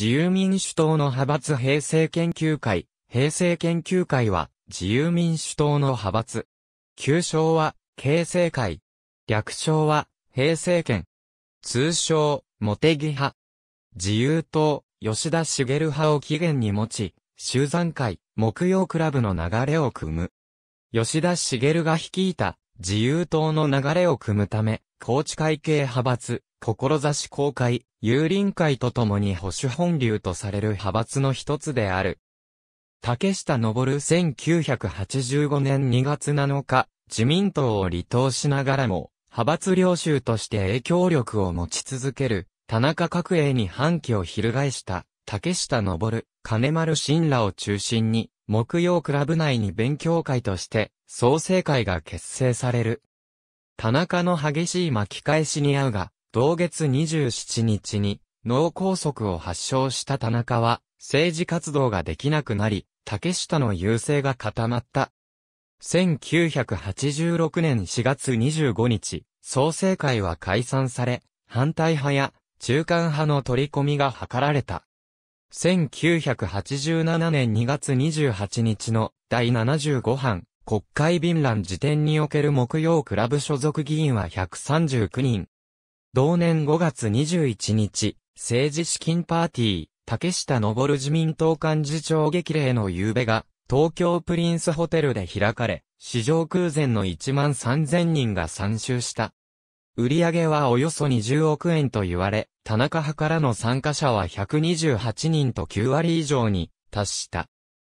自由民主党の派閥平成研究会、平成研究会は自由民主党の派閥。旧称は、形成会。略称は、平成権通称、茂木派。自由党、吉田茂派を起源に持ち、集山会、木曜クラブの流れを組む。吉田茂が率いた、自由党の流れを組むため、高知会系派閥、志公開、有林会とともに保守本流とされる派閥の一つである。竹下登1985年2月7日、自民党を離党しながらも、派閥領袖として影響力を持ち続ける、田中角栄に反旗を翻した、竹下登、金丸信らを中心に、木曜クラブ内に勉強会として、創生会が結成される。田中の激しい巻き返しに遭うが、同月27日に脳梗塞を発症した田中は政治活動ができなくなり、竹下の優勢が固まった。1986年4月25日、創生会は解散され、反対派や中間派の取り込みが図られた。1987年2月28日の第75版国会便覧辞典における木曜クラブ所属議員は139人、同年5月21日、政治資金パーティー、竹下登自民党幹事長激励の夕べが、東京プリンスホテルで開かれ、市場空前の1万3000人が参集した。売上はおよそ20億円と言われ、田中派からの参加者は128人と9割以上に達した。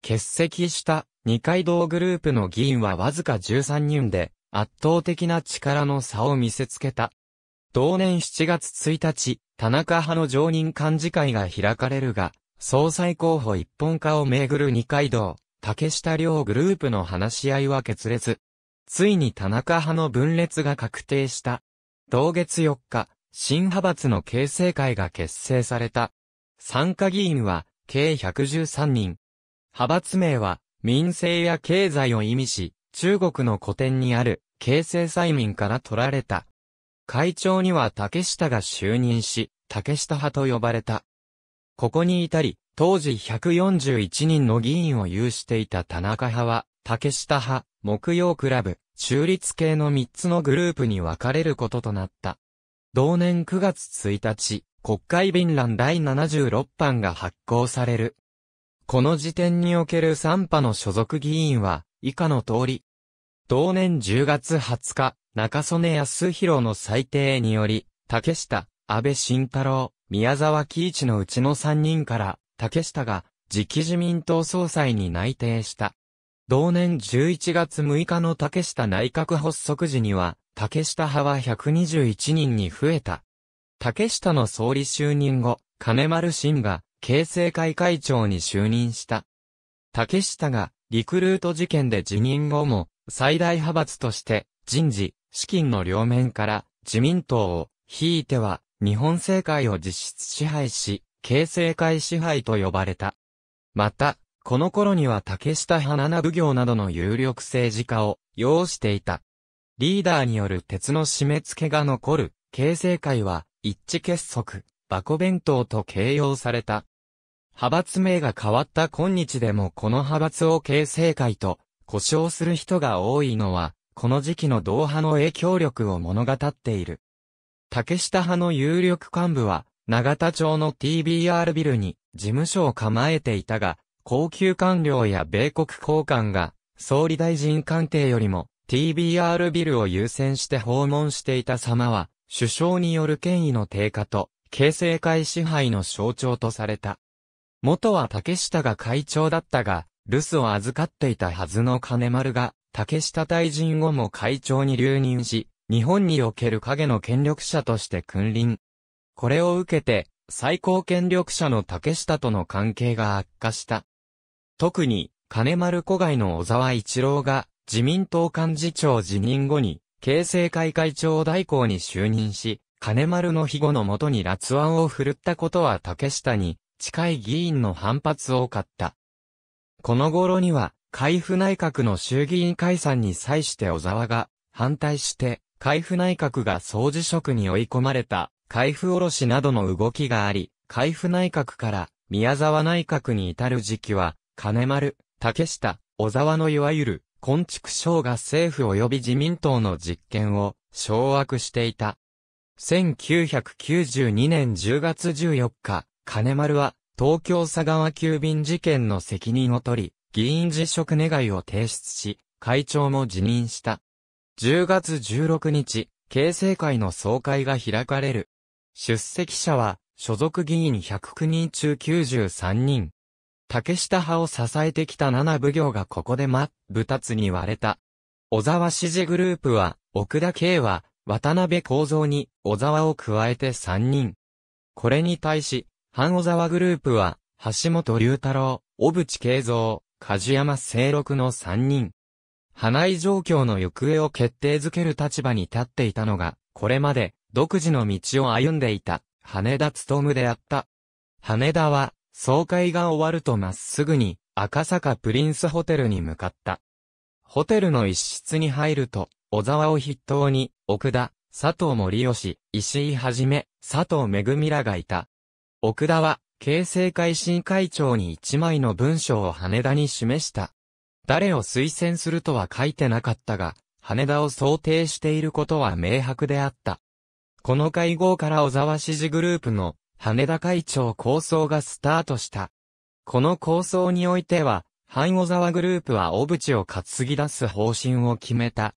欠席した二階堂グループの議員はわずか13人で、圧倒的な力の差を見せつけた。同年7月1日、田中派の常任幹事会が開かれるが、総裁候補一本化をめぐる二階堂、竹下両グループの話し合いは決裂。ついに田中派の分裂が確定した。同月4日、新派閥の形成会が結成された。参加議員は、計113人。派閥名は、民生や経済を意味し、中国の古典にある、形成催眠から取られた、会長には竹下が就任し、竹下派と呼ばれた。ここに至り、当時141人の議員を有していた田中派は、竹下派、木曜クラブ、中立系の3つのグループに分かれることとなった。同年9月1日、国会便覧第76版が発行される。この時点における3派の所属議員は、以下の通り、同年10月20日、中曽根康弘の裁定により、竹下、安倍晋太郎、宮沢喜一のうちの3人から、竹下が、次期自民党総裁に内定した。同年11月6日の竹下内閣発足時には、竹下派は121人に増えた。竹下の総理就任後、金丸信が、形成会会長に就任した。竹下が、リクルート事件で辞任後も、最大派閥として、人事、資金の両面から自民党を、ひいては日本政界を実質支配し、形成会支配と呼ばれた。また、この頃には竹下花菜奉行などの有力政治家を擁していた。リーダーによる鉄の締め付けが残る、形成会は一致結束、バコ弁当と形容された。派閥名が変わった今日でもこの派閥を形成会と故障する人が多いのは、この時期の同派の影響力を物語っている。竹下派の有力幹部は、長田町の TBR ビルに事務所を構えていたが、高級官僚や米国高官が、総理大臣官邸よりも TBR ビルを優先して訪問していた様は、首相による権威の低下と、形成会支配の象徴とされた。元は竹下が会長だったが、留守を預かっていたはずの金丸が、竹下大臣後も会長に留任し、日本における影の権力者として君臨。これを受けて、最高権力者の竹下との関係が悪化した。特に、金丸子外の小沢一郎が、自民党幹事長辞任後に、形成会会長代行に就任し、金丸の庇護のもとに辣腕を振るったことは竹下に、近い議員の反発を買った。この頃には、海部内閣の衆議院解散に際して小沢が反対して、海部内閣が総辞職に追い込まれた、海部おろしなどの動きがあり、海部内閣から宮沢内閣に至る時期は、金丸、竹下、小沢のいわゆる、昆畜省が政府及び自民党の実権を掌握していた。1992年10月14日、金丸は東京佐川急便事件の責任を取り、議員辞職願を提出し、会長も辞任した。10月16日、形成会の総会が開かれる。出席者は、所属議員109人中93人。竹下派を支えてきた7奉行がここで真っ二つに割れた。小沢支持グループは、奥田圭は、渡辺幸三に、小沢を加えて3人。これに対し、半小沢グループは、橋本龍太郎、小渕慶三、梶山清六の3人。花井状況の行方を決定づける立場に立っていたのが、これまで独自の道を歩んでいた、羽田務であった。羽田は、総会が終わるとまっすぐに、赤坂プリンスホテルに向かった。ホテルの一室に入ると、小沢を筆頭に、奥田、佐藤森吉、石井はじめ、佐藤恵らがいた。奥田は、形成会新会長に一枚の文章を羽田に示した。誰を推薦するとは書いてなかったが、羽田を想定していることは明白であった。この会合から小沢支持グループの羽田会長構想がスタートした。この構想においては、反小沢グループは小渕を担ぎ出す方針を決めた。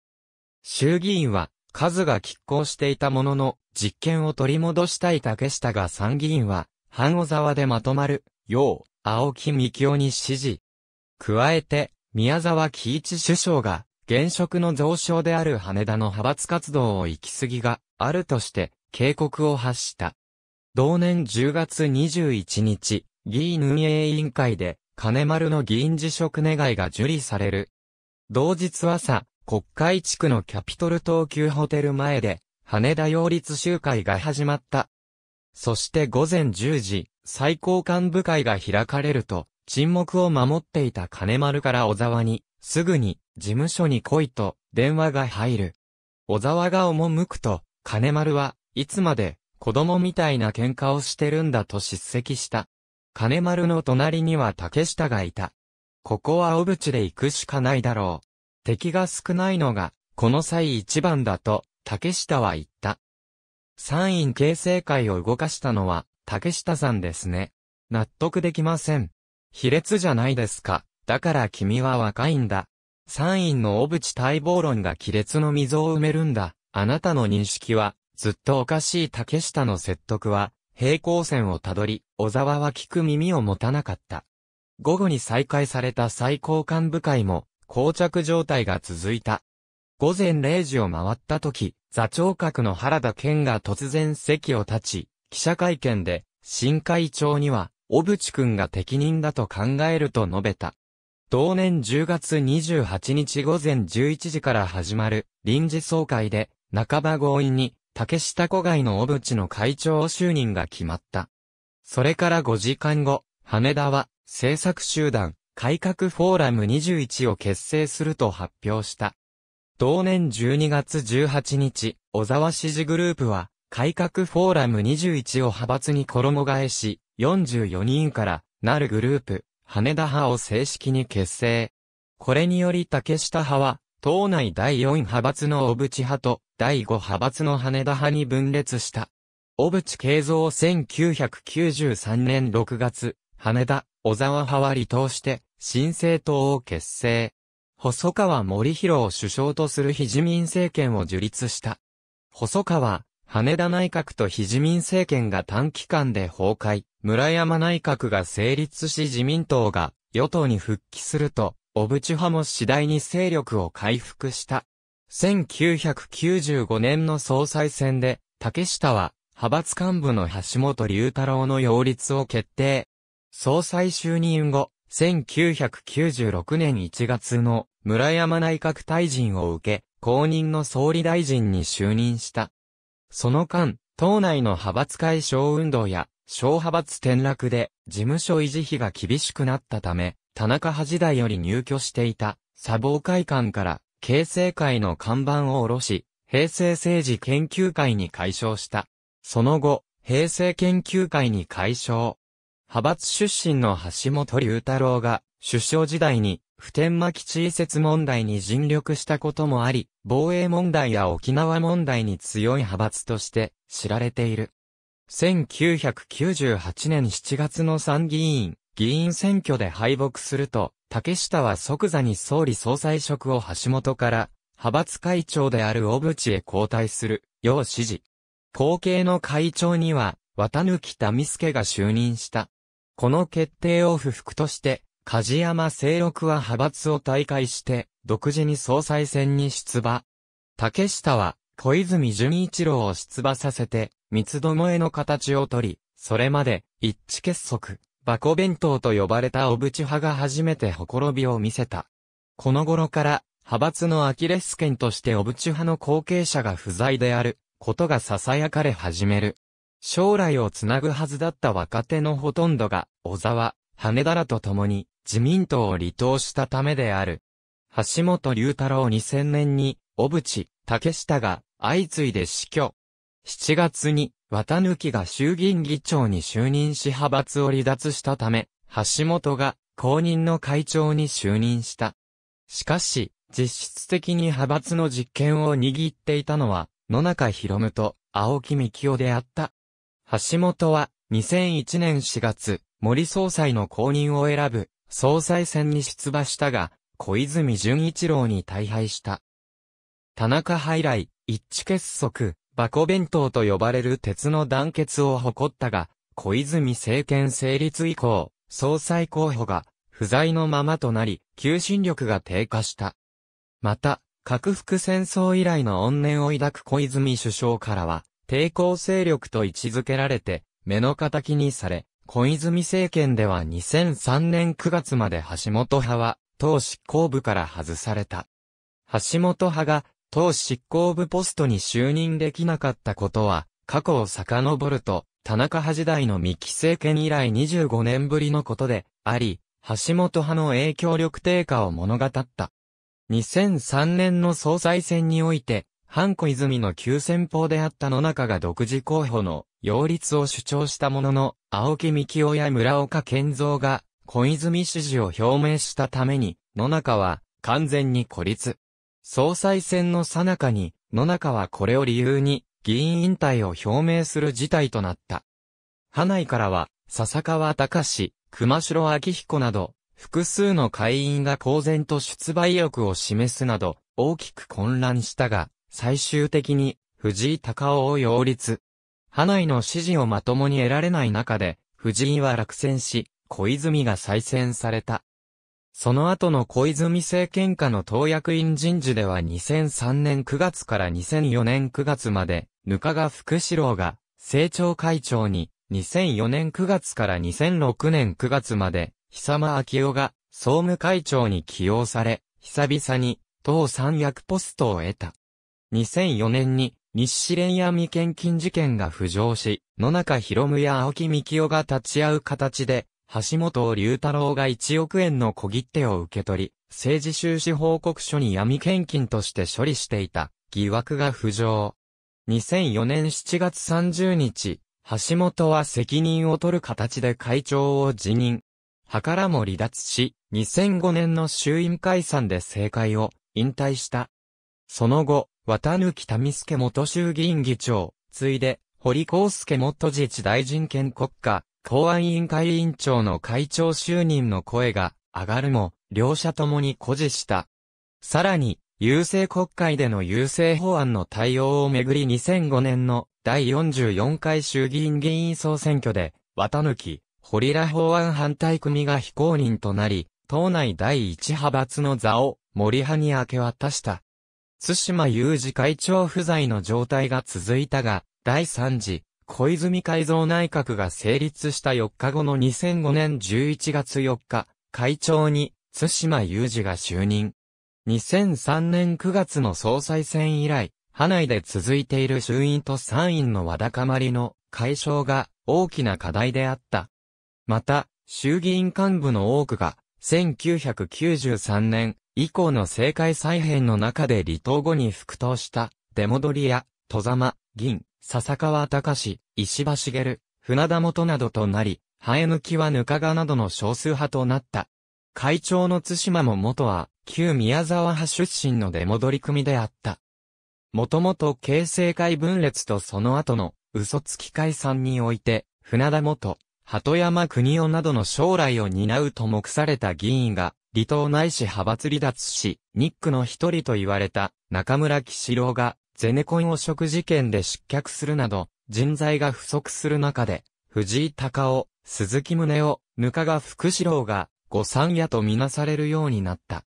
衆議院は、数が拮抗していたものの、実権を取り戻したい竹下が参議院は、半小沢でまとまる、よう、青木幹雄に指示。加えて、宮沢喜一首相が、現職の増床である羽田の派閥活動を行き過ぎがあるとして、警告を発した。同年10月21日、議員運営委員会で、金丸の議員辞職願が受理される。同日朝、国会地区のキャピトル東急ホテル前で、羽田擁立集会が始まった。そして午前10時、最高幹部会が開かれると、沈黙を守っていた金丸から小沢に、すぐに、事務所に来いと、電話が入る。小沢が赴くと、金丸は、いつまで、子供みたいな喧嘩をしてるんだと叱責した。金丸の隣には竹下がいた。ここは小渕で行くしかないだろう。敵が少ないのが、この際一番だと、竹下は言った。参院形成会を動かしたのは、竹下さんですね。納得できません。卑劣じゃないですか。だから君は若いんだ。参院の小渕待望論が亀裂の溝を埋めるんだ。あなたの認識は、ずっとおかしい竹下の説得は、平行線をたどり、小沢は聞く耳を持たなかった。午後に再開された最高幹部会も、膠着状態が続いた。午前0時を回った時、座長閣の原田健が突然席を立ち、記者会見で、新会長には、小渕くんが適任だと考えると述べた。同年10月28日午前11時から始まる臨時総会で、半ば強引に、竹下子外の小渕の会長就任が決まった。それから5時間後、羽田は、政策集団、改革フォーラム21を結成すると発表した。同年12月18日、小沢支持グループは、改革フォーラム21を派閥に衣替えし、44人からなるグループ、羽田派を正式に結成。これにより竹下派は、党内第4派閥の小渕派と第5派閥の羽田派に分裂した。小渕慶三1993年6月、羽田、小沢派は離党して、新政党を結成。細川森弘を首相とする非自民政権を樹立した。細川、羽田内閣と非自民政権が短期間で崩壊、村山内閣が成立し自民党が与党に復帰すると、小渕派も次第に勢力を回復した。1995年の総裁選で、竹下は、派閥幹部の橋本龍太郎の擁立を決定。総裁就任後、1996年1月の村山内閣大臣を受け、公認の総理大臣に就任した。その間、党内の派閥解消運動や、小派閥転落で、事務所維持費が厳しくなったため、田中派時代より入居していた、砂防会館から、形成会の看板を下ろし、平成政治研究会に解消した。その後、平成研究会に解消。派閥出身の橋本龍太郎が、首相時代に普天間基地移設問題に尽力したこともあり、防衛問題や沖縄問題に強い派閥として知られている。1998年7月の参議院、議員選挙で敗北すると、竹下は即座に総理総裁職を橋本から、派閥会長である小渕へ交代する、よう指示。後継の会長には、綿貫民助が就任した。この決定を不服として、梶山清六は派閥を退会して、独自に総裁選に出馬。竹下は、小泉純一郎を出馬させて、三つどもえの形をとり、それまで、一致結束、バコ弁当と呼ばれた小渕派が初めてほころびを見せた。この頃から、派閥のアキレス腱として小渕派の後継者が不在である、ことが囁かれ始める。将来をつなぐはずだった若手のほとんどが、小沢、羽田らと共に、自民党を離党したためである。橋本龍太郎2000年に、小渕、竹下が相次いで死去。7月に、綿貫が衆議院議長に就任し派閥を離脱したため、橋本が公認の会長に就任した。しかし、実質的に派閥の実権を握っていたのは、野中博夢と青木幹雄であった。橋本は、2001年4月、森総裁の公認を選ぶ総裁選に出馬したが、小泉純一郎に大敗した。田中派以来、一致結束、バコ弁当と呼ばれる鉄の団結を誇ったが、小泉政権成立以降、総裁候補が不在のままとなり、求心力が低下した。また、核服戦争以来の怨念を抱く小泉首相からは、抵抗勢力と位置づけられて、目の敵にされ、小泉政権では2003年9月まで橋本派は、党執行部から外された。橋本派が、党執行部ポストに就任できなかったことは、過去を遡ると、田中派時代の三木政権以来25年ぶりのことで、あり、橋本派の影響力低下を物語った。2003年の総裁選において、ハンコ泉の急先鋒であった野中が独自候補の擁立を主張したものの、青木幹夫や村岡健三が小泉支持を表明したために、野中は完全に孤立。総裁選の最中に、野中はこれを理由に議員引退を表明する事態となった。派内からは、笹川隆、熊代明彦など、複数の会員が公然と出馬意欲を示すなど、大きく混乱したが、最終的に、藤井隆夫を擁立。派内の支持をまともに得られない中で、藤井は落選し、小泉が再選された。その後の小泉政権下の党役員人事では2003年9月から2004年9月まで、ぬかが福志郎が政調会長に、2004年9月から2006年9月まで、久間昭夫が総務会長に起用され、久々に党三役ポストを得た。2004年に日誌連闇献金事件が浮上し、野中博夢や青木幹雄が立ち会う形で、橋本龍太郎が1億円の小切手を受け取り、政治収支報告書に闇献金として処理していた疑惑が浮上。2004年7月30日、橋本は責任を取る形で会長を辞任。派からも離脱し、2005年の衆院解散で政界を引退した。その後、綿貫民助元衆議院議長、ついで、堀光介元自治大臣兼国家、公安委員会委員長の会長就任の声が上がるも、両者ともに誇示した。さらに、郵政国会での郵政法案の対応をめぐり2005年の第44回衆議院議員総選挙で、綿貫、堀ら法案反対組が非公認となり、党内第一派閥の座を森派に明け渡した。津島雄二会長不在の状態が続いたが、第3次、小泉改造内閣が成立した4日後の2005年11月4日、会長に津島雄二が就任。2003年9月の総裁選以来、派内で続いている衆院と参院のわだかまりの解消が大きな課題であった。また、衆議院幹部の多くが、1993年、以降の政界再編の中で離党後に復党した、出戻りや、戸様、銀、笹川隆、石破茂、船田元などとなり、生え抜きはぬかがなどの少数派となった。会長の津島も元は、旧宮沢派出身の出戻り組であった。もともと形成会分裂とその後の、嘘つき解散において、船田元、鳩山国夫などの将来を担うと目された議員が、離党ないし派閥離脱し、ニックの一人と言われた中村喜四郎が、ゼネコン汚職事件で失脚するなど、人材が不足する中で、藤井隆夫、鈴木宗男、額が福士郎が、御三家とみなされるようになった。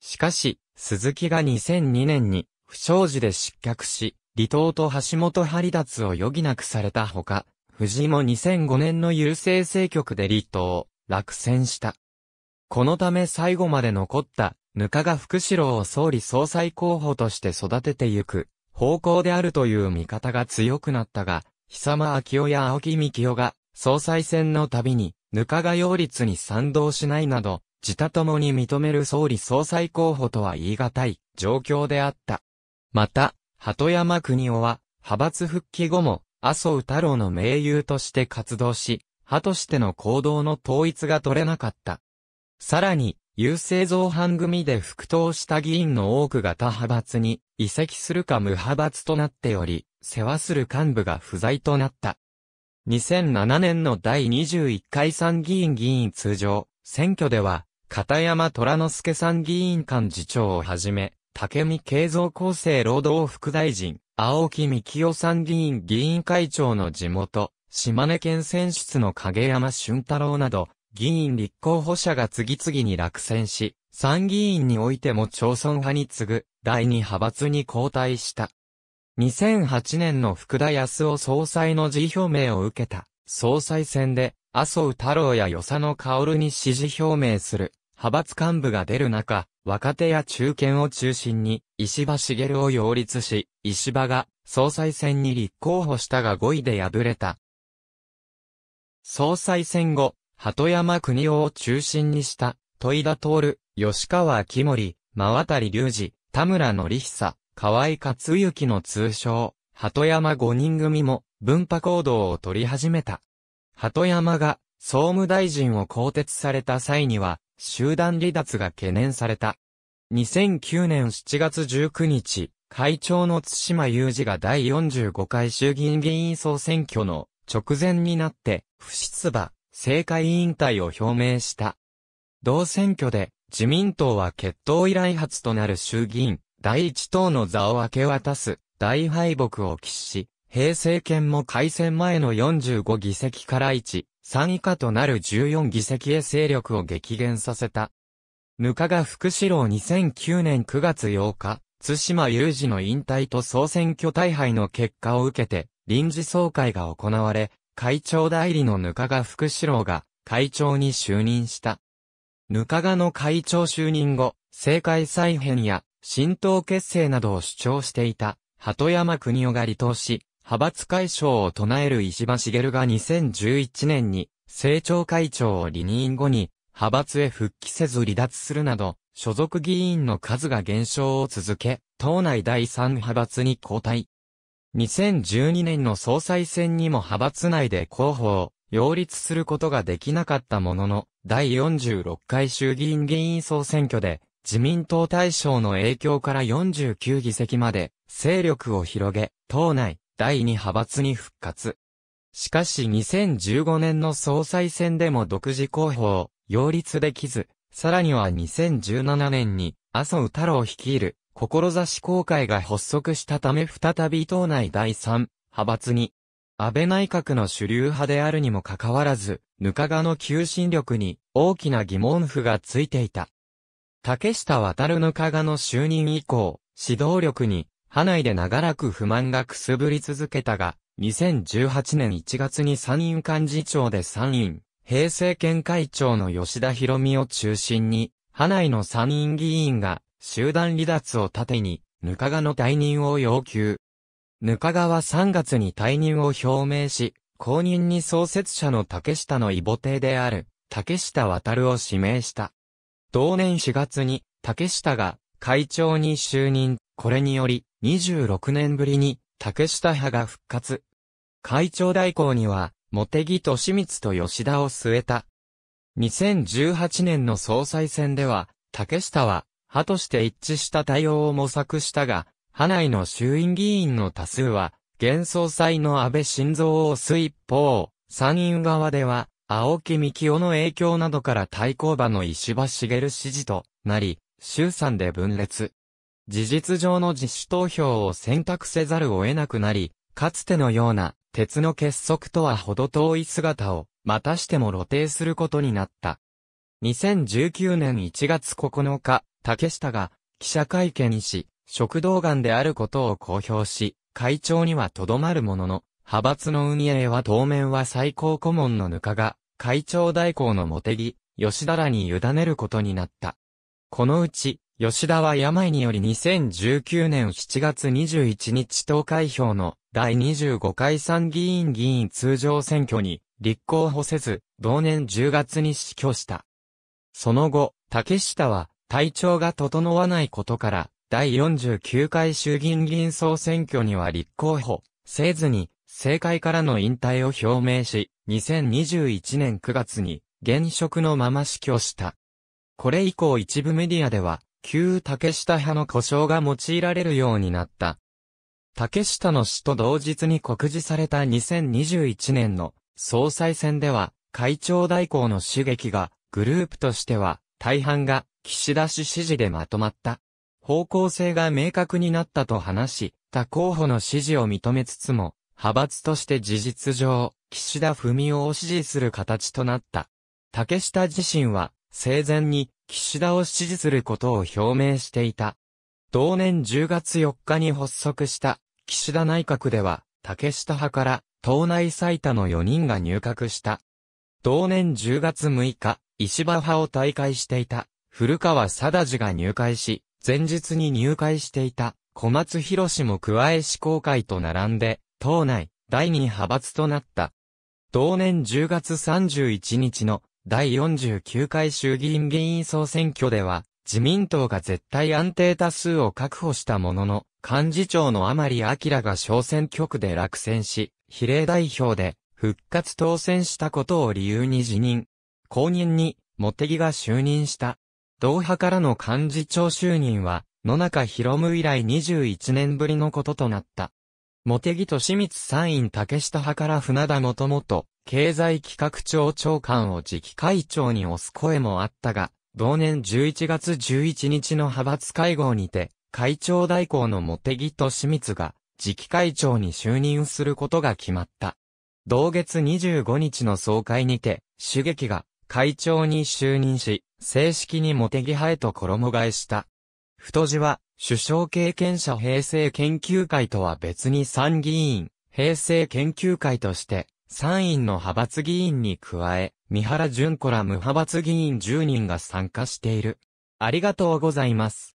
しかし、鈴木が2002年に、不祥事で失脚し、離党と橋本張脱を余儀なくされたほか、藤も2005年の郵政政局で立党、落選した。このため最後まで残った、ぬかが福四郎を総理総裁候補として育ててゆく、方向であるという見方が強くなったが、久間昭夫や青木幹夫が、総裁選のたびに、ぬかが擁立に賛同しないなど、自他ともに認める総理総裁候補とは言い難い状況であった。また、鳩山国夫は、派閥復帰後も、麻生太郎の盟友として活動し、派としての行動の統一が取れなかった。さらに、優勢造反組で復党した議員の多くが他派閥に移籍するか無派閥となっており、世話する幹部が不在となった。2007年の第21回参議院議員通常選挙では、片山虎之助参議院幹事長をはじめ、武見慶三厚生労働副大臣、青木幹雄参議院議員会長の地元、島根県選出の影山俊太郎など、議員立候補者が次々に落選し、参議院においても町村派に次ぐ、第二派閥に交代した。2008年の福田康夫総裁の辞表明を受けた、総裁選で、麻生太郎や与謝野薫に支持表明する、派閥幹部が出る中、若手や中堅を中心に、石破茂を擁立し、石破が総裁選に立候補したが5位で敗れた。総裁選後、鳩山国夫を中心にした、戸井田徹、吉川木森、真渡隆二、田村則久、河合克行の通称、鳩山5人組も、分派行動を取り始めた。鳩山が、総務大臣を更迭された際には、集団離脱が懸念された。2009年7月19日、会長の津島雄二が第45回衆議院議員総選挙の直前になって、不出馬、政界引退を表明した。同選挙で、自民党は決闘以来初となる衆議院、第一党の座を明け渡す、大敗北を喫し、平成権も改選前の45議席から1、3以下となる14議席へ勢力を激減させた。ぬかが福士郎2009年9月8日、津島雄二の引退と総選挙大敗の結果を受けて、臨時総会が行われ、会長代理のぬかが福士郎が会長に就任した。ぬかがの会長就任後、政界再編や新党結成などを主張していた、鳩山国夫が離党し、派閥解消を唱える石破茂が2011年に政調会長を離任後に派閥へ復帰せず離脱するなど、所属議員の数が減少を続け、党内第3派閥に交代。2012年の総裁選にも派閥内で候補を擁立することができなかったものの、第46回衆議院議員総選挙で、自民党大賞の影響から49議席まで勢力を広げ、党内、第2派閥に復活。しかし2015年の総裁選でも独自候補を擁立できず、さらには2017年に麻生太郎率いる志公会が発足したため再び党内第3派閥に安倍内閣の主流派であるにもかかわらず、ぬかがの求心力に大きな疑問符がついていた。竹下渡るかがの就任以降、指導力に派内で長らく不満がくすぶり続けたが、2018年1月に参院幹事長で参院、平成県会長の吉田博美を中心に、派内の参院議員が集団離脱を盾に、ぬかがの退任を要求。ぬかがは3月に退任を表明し、後任に創設者の竹下の異母邸である、竹下渡を指名した。同年4月に、竹下が会長に就任。これにより、26年ぶりに、竹下派が復活。会長代行には、茂木と光と吉田を据えた。2018年の総裁選では、竹下は、派として一致した対応を模索したが、派内の衆院議員の多数は、現総裁の安倍晋三を推す一方、参院側では、青木幹夫の影響などから対抗馬の石破茂支持となり、衆参で分裂。事実上の自主投票を選択せざるを得なくなり、かつてのような鉄の結束とはほど遠い姿を、またしても露呈することになった。2019年1月9日、竹下が記者会見し、食道癌であることを公表し、会長にはとどまるものの、派閥の運営は当面は最高顧問のぬかが、会長代行の茂木、吉田らに委ねることになった。このうち、吉田は病により2019年7月21日投開票の第25回参議院議員通常選挙に立候補せず、同年10月に死去した。その後、竹下は体調が整わないことから、第49回衆議院議員総選挙には立候補せずに、政界からの引退を表明し、2021年9月に現職のまま死去した。これ以降一部メディアでは、旧竹下派の故障が用いられるようになった。竹下の死と同日に告示された2021年の総裁選では、会長代行の刺激が、グループとしては、大半が、岸田氏支持でまとまった。方向性が明確になったと話し、他候補の支持を認めつつも、派閥として事実上、岸田文雄を支持する形となった。竹下自身は、生前に、岸田を支持することを表明していた。同年10月4日に発足した岸田内閣では、竹下派から党内最多の4人が入閣した。同年10月6日、石破派を退会していた古川貞治が入会し、前日に入会していた小松博氏も加え司公会と並んで、党内第2派閥となった。同年10月31日の第49回衆議院議員総選挙では、自民党が絶対安定多数を確保したものの、幹事長の甘利明が小選挙区で落選し、比例代表で復活当選したことを理由に辞任。後任に、茂木が就任した。同派からの幹事長就任は、野中博夢以来21年ぶりのこととなった。茂木と清水参院竹下派から船田元元、経済企画庁長官を次期会長に推す声もあったが、同年11月11日の派閥会合にて、会長代行の茂木と清水が、次期会長に就任することが決まった。同月25日の総会にて、主劇が会長に就任し、正式に茂木派へと衣替えした。太字は、首相経験者平成研究会とは別に参議院、平成研究会として、参院の派閥議員に加え、三原淳子ら無派閥議員10人が参加している。ありがとうございます。